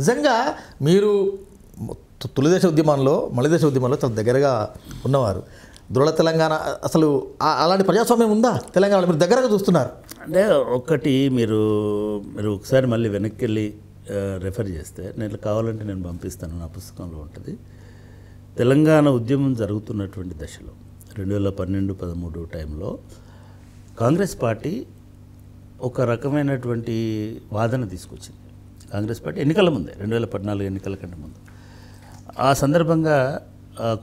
నిజంగా మీరు తొలిదశ ఉద్యమంలో మలిదశ ఉద్యమంలో చాలా దగ్గరగా ఉన్నవారు దృఢ తెలంగాణ అసలు అలాంటి ప్రజాస్వామ్యం ఉందా తెలంగాణలో మీరు దగ్గరగా చూస్తున్నారు అంటే ఒక్కటి మీరు మీరు ఒకసారి మళ్ళీ వెనక్కి వెళ్ళి రెఫర్ చేస్తే నేను కావాలంటే నేను పంపిస్తాను నా పుస్తకంలో ఉంటుంది తెలంగాణ ఉద్యమం జరుగుతున్నటువంటి దశలో రెండు వేల పన్నెండు పదమూడు టైంలో కాంగ్రెస్ పార్టీ ఒక రకమైనటువంటి వాదన తీసుకొచ్చింది కాంగ్రెస్ పార్టీ ఎన్నికల ముందే రెండు వేల పద్నాలుగు ఎన్నికల కంటే ముందు ఆ సందర్భంగా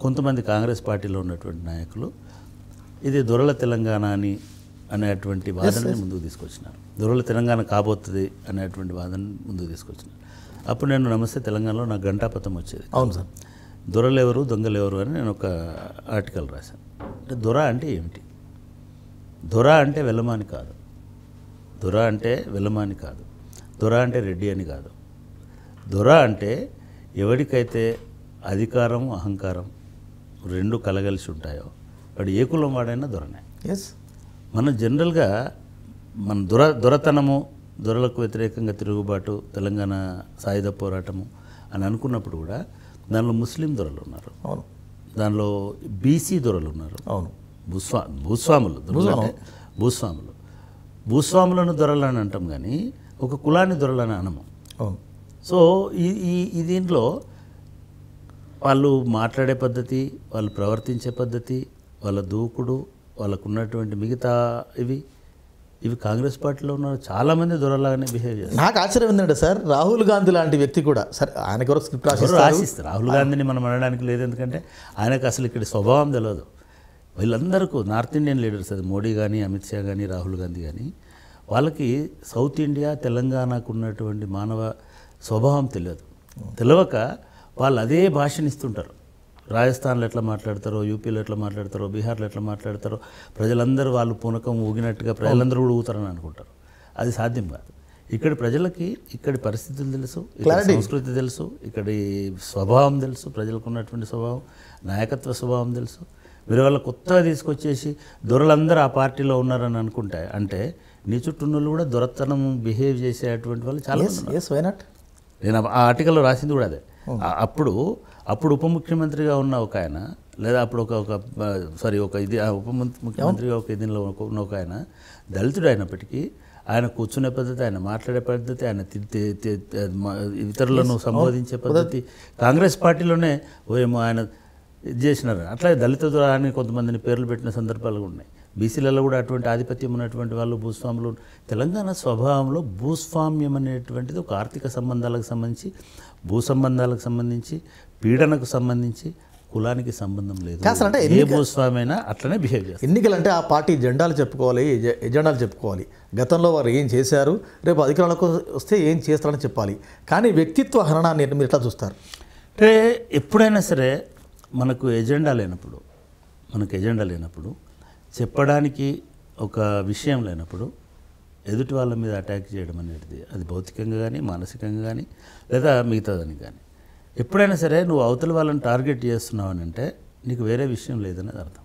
కొంతమంది కాంగ్రెస్ పార్టీలో ఉన్నటువంటి నాయకులు ఇది దొరల తెలంగాణ అని అనేటువంటి వాదనని ముందుకు తీసుకొచ్చినారు దొరల తెలంగాణ కాబోతుంది అనేటువంటి వాదనని ముందుకు తీసుకొచ్చినారు అప్పుడు నేను నమస్తే తెలంగాణలో నాకు గంటాపతం వచ్చేది అవును సార్ దొంగలు ఎవరు అని నేను ఒక ఆర్టికల్ రాశాను అంటే దొర అంటే ఏమిటి దొర అంటే వెల్లమాని కాదు దొర అంటే వెల్లమాని కాదు దొర అంటే రెడ్డి అని కాదు దొర అంటే ఎవరికైతే అధికారం అహంకారం రెండు కలగలిసి ఉంటాయో వాడు ఏ కులం వాడైనా దొరనే ఎస్ మనం జనరల్గా మన దొర దొరతనము దొరలకు వ్యతిరేకంగా తిరుగుబాటు తెలంగాణ సాయుధ పోరాటము అని అనుకున్నప్పుడు కూడా దానిలో ముస్లిం దొరలు ఉన్నారు అవును దానిలో బీసీ దొరలు ఉన్నారు అవును భూస్వా భూస్వాములు భూస్వాములు భూస్వాములను దొరలు అని అంటాం కానీ ఒక కులాన్ని దొరలని అనము సో ఈ ఈ దీంట్లో వాళ్ళు మాట్లాడే పద్ధతి వాళ్ళు ప్రవర్తించే పద్ధతి వాళ్ళ దూకుడు వాళ్ళకు ఉన్నటువంటి మిగతా ఇవి ఇవి కాంగ్రెస్ పార్టీలో ఉన్న చాలామంది దొరలాగానే బిహేవ్ చేస్తారు నాకు ఆశ్చర్యం ఏంటంటే సార్ రాహుల్ గాంధీ లాంటి వ్యక్తి కూడా సార్ ఆయన ఎవరు స్క్రిప్ట్ రాసిస్తారు రాహుల్ గాంధీని మనం అనడానికి లేదు ఎందుకంటే ఆయనకు అసలు ఇక్కడ స్వభావం తెలియదు వీళ్ళందరికీ నార్త్ ఇండియన్ లీడర్స్ అది మోడీ కానీ అమిత్ షా కానీ రాహుల్ గాంధీ కానీ వాళ్ళకి సౌత్ ఇండియా తెలంగాణకు ఉన్నటువంటి మానవ స్వభావం తెలియదు తెలియక వాళ్ళు అదే భాషని ఇస్తుంటారు రాజస్థాన్లో ఎట్లా మాట్లాడతారో యూపీలో ఎట్లా మాట్లాడతారో బీహార్లో ఎట్లా మాట్లాడతారో ప్రజలందరూ వాళ్ళు పూనకం ఊగినట్టుగా ప్రజలందరూ కూడా ఊగుతారని అనుకుంటారు అది సాధ్యం కాదు ఇక్కడ ప్రజలకి ఇక్కడి పరిస్థితులు తెలుసు ఇక్కడ సంస్కృతి తెలుసు ఇక్కడి స్వభావం తెలుసు ప్రజలకు ఉన్నటువంటి స్వభావం నాయకత్వ స్వభావం తెలుసు మీరు వాళ్ళ కొత్తగా తీసుకొచ్చేసి దొరలందరూ ఆ పార్టీలో ఉన్నారని అనుకుంటే అంటే నీ చుట్టూ ఉన్న కూడా దొరతనం బిహేవ్ చేసేటువంటి వాళ్ళు చాలా నేను ఆ ఆర్టికల్లో రాసింది కూడా అదే అప్పుడు అప్పుడు ఉప ముఖ్యమంత్రిగా ఉన్న ఒక ఆయన లేదా అప్పుడు ఒక ఒక సారీ ఒక ఇది ఉప ముఖ్యమంత్రిగా ఒక ఇదిలో ఉన్న ఒక ఆయన దళితుడు అయినప్పటికీ ఆయన కూర్చునే పద్ధతి ఆయన మాట్లాడే పద్ధతి ఆయన ఇతరులను సంబోధించే పద్ధతి కాంగ్రెస్ పార్టీలోనే ఏమో ఆయన చేసినారు అట్లాగే దళిత ద్వారా కొంతమందిని పేర్లు పెట్టిన సందర్భాలు ఉన్నాయి బీసీలలో కూడా అటువంటి ఆధిపత్యం ఉన్నటువంటి వాళ్ళు భూస్వాములు తెలంగాణ స్వభావంలో భూస్వామ్యం అనేటువంటిది ఒక ఆర్థిక సంబంధాలకు సంబంధించి భూ సంబంధాలకు సంబంధించి పీడనకు సంబంధించి కులానికి సంబంధం లేదు అసలు అంటే ఏ భూస్వామైనా అట్లనే బిహేవ్ చేస్తారు ఎన్నికలంటే ఆ పార్టీ జెండాలు చెప్పుకోవాలి ఎజెండాలు చెప్పుకోవాలి గతంలో వారు ఏం చేశారు రేపు అధికారంలోకి వస్తే ఏం చేస్తారని చెప్పాలి కానీ వ్యక్తిత్వ హరణాన్ని మీరు ఎట్లా చూస్తారు అంటే ఎప్పుడైనా సరే మనకు ఎజెండా లేనప్పుడు మనకు ఎజెండా లేనప్పుడు చెప్పడానికి ఒక విషయం లేనప్పుడు ఎదుటి వాళ్ళ మీద అటాక్ చేయడం అనేది అది భౌతికంగా కానీ మానసికంగా కానీ లేదా మిగతాదని కానీ ఎప్పుడైనా సరే నువ్వు అవతల వాళ్ళని టార్గెట్ చేస్తున్నావు అని అంటే నీకు వేరే విషయం లేదనేది అర్థం